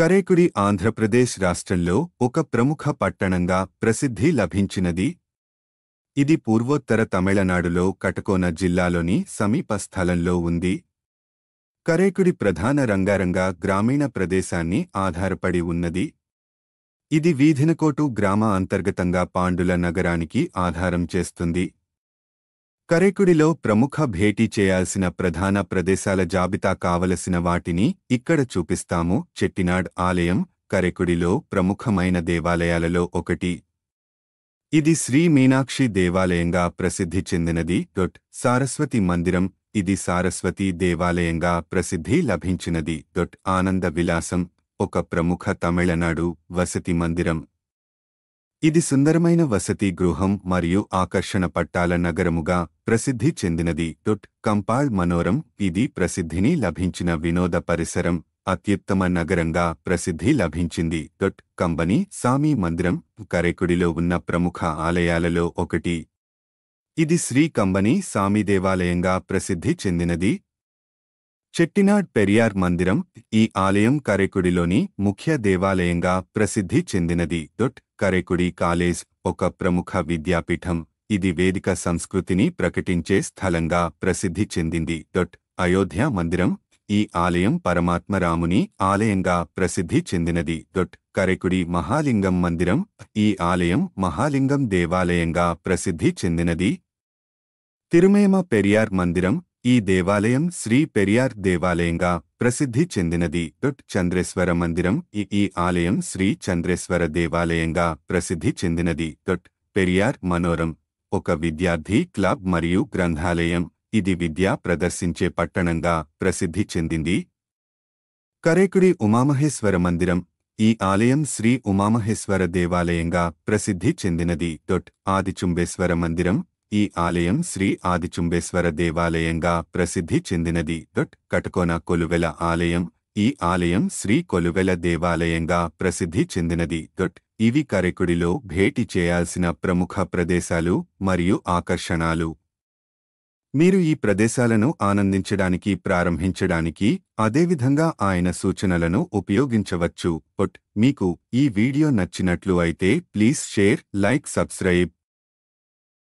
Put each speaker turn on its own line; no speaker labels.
కరేకుడి ఆంధ్రప్రదేశ్ రాష్ట్రంలో ఒక ప్రముఖ పట్టణంగా ప్రసిద్ధి లభించినది ఇది పూర్వోత్తర తమిళనాడులో కటకోన జిల్లాలోని సమీప స్థలంలో ఉంది కరేకుడి ప్రధాన రంగారంగా గ్రామీణ ప్రదేశాన్ని ఆధారపడి ఉన్నది ఇది వీధినకోటు గ్రామ అంతర్గతంగా పాండుల నగరానికి ఆధారం చేస్తుంది కరేకుడిలో ప్రముఖ భేటీ చేయాల్సిన ప్రధాన ప్రదేశాల జాబితా కావలసిన వాటిని ఇక్కడ చూపిస్తాము చెట్టినాడ్ ఆలయం కరేకుడిలో ప్రముఖమైన దేవాలయాలలో ఒకటి ఇది శ్రీ మీనాక్షి దేవాలయంగా ప్రసిద్ధి చెందినది డొట్ సారస్వతి మందిరం ఇది సారస్వతి దేవాలయంగా ప్రసిద్ధి లభించినది డొట్ ఆనంద విలాసం ఒక ప్రముఖ తమిళనాడు వసతి మందిరం ఇది సుందరమైన వసతి గృహం మరియు ఆకర్షణ పట్టాల నగరముగా ప్రసిద్ధి చెందినది టుట్ కంపాల్ మనోరం ఇది ప్రసిద్ధిని లభించిన వినోద పరిసరం అత్యుత్తమ నగరంగా ప్రసిద్ధి లభించింది టొట్ కంబనీ సామి మందిరం కరేకుడిలో ఉన్న ప్రముఖ ఆలయాలలో ఒకటి ఇది శ్రీ కంబనీ సామి దేవాలయంగా ప్రసిద్ధి చెందినది చెట్టినాడ్ పెరియార్ మందిరం ఈ ఆలయం కరేకుడిలోని ముఖ్య దేవాలయంగా ప్రసిద్ధి చెందినది టొట్ కరెకుడి కాలేజ్ ఒక ప్రముఖ విద్యాపీఠం ఇది వేదిక సంస్కృతిని ప్రకటించే స్థలంగా ప్రసిద్ధి చెందింది డొట్ అయోధ్య మందిరం ఈ ఆలయం పరమాత్మరాముని ఆలయంగా ప్రసిద్ధి చెందినది డొట్ కరెకుడి మహాలింగం మందిరం ఈ ఆలయం మహాలింగం దేవాలయంగా ప్రసిద్ధి చెందినది తిరుమేమ పెరియార్ మందిరం ఈ దేవాలయం శ్రీ పెరియార్ దేవాలయంగా ప్రసిద్ధి చెందినది చంద్రేశ్వర మందిరం ఈ ఆలయం శ్రీ చంద్రేశ్వర దేవాలయంగా ప్రసిద్ధి చెందినది పెరియార్ మనోరం ఒక విద్యార్థి క్లబ్ మరియు గ్రంథాలయం ఇది విద్య ప్రదర్శించే పట్టణంగా ప్రసిద్ధి చెందింది కరేకుడి ఉమామహేశ్వర మందిరం ఈ ఆలయం శ్రీ ఉమామహేశ్వర దేవాలయంగా ప్రసిద్ధి చెందినది దొట్ ఆదిచుంబేశ్వర మందిరం ఈ ఆలయం శ్రీ ఆదిచుంబేశ్వర దేవాలయంగా ప్రసిద్ధి చెందినది దట్ కటకోన కొలువెల ఆలయం ఈ ఆలయం శ్రీ కొలువెల దేవాలయంగా ప్రసిద్ధి చెందినది దొట్ ఇవి కరెకుడిలో భేటీ చేయాల్సిన ప్రముఖ ప్రదేశాలు మరియు ఆకర్షణాలు మీరు ఈ ప్రదేశాలను ఆనందించడానికి ప్రారంభించడానికి అదేవిధంగా ఆయన సూచనలను ఉపయోగించవచ్చు పొట్ మీకు ఈ వీడియో నచ్చినట్లు అయితే ప్లీజ్ షేర్ లైక్ సబ్స్క్రైబ్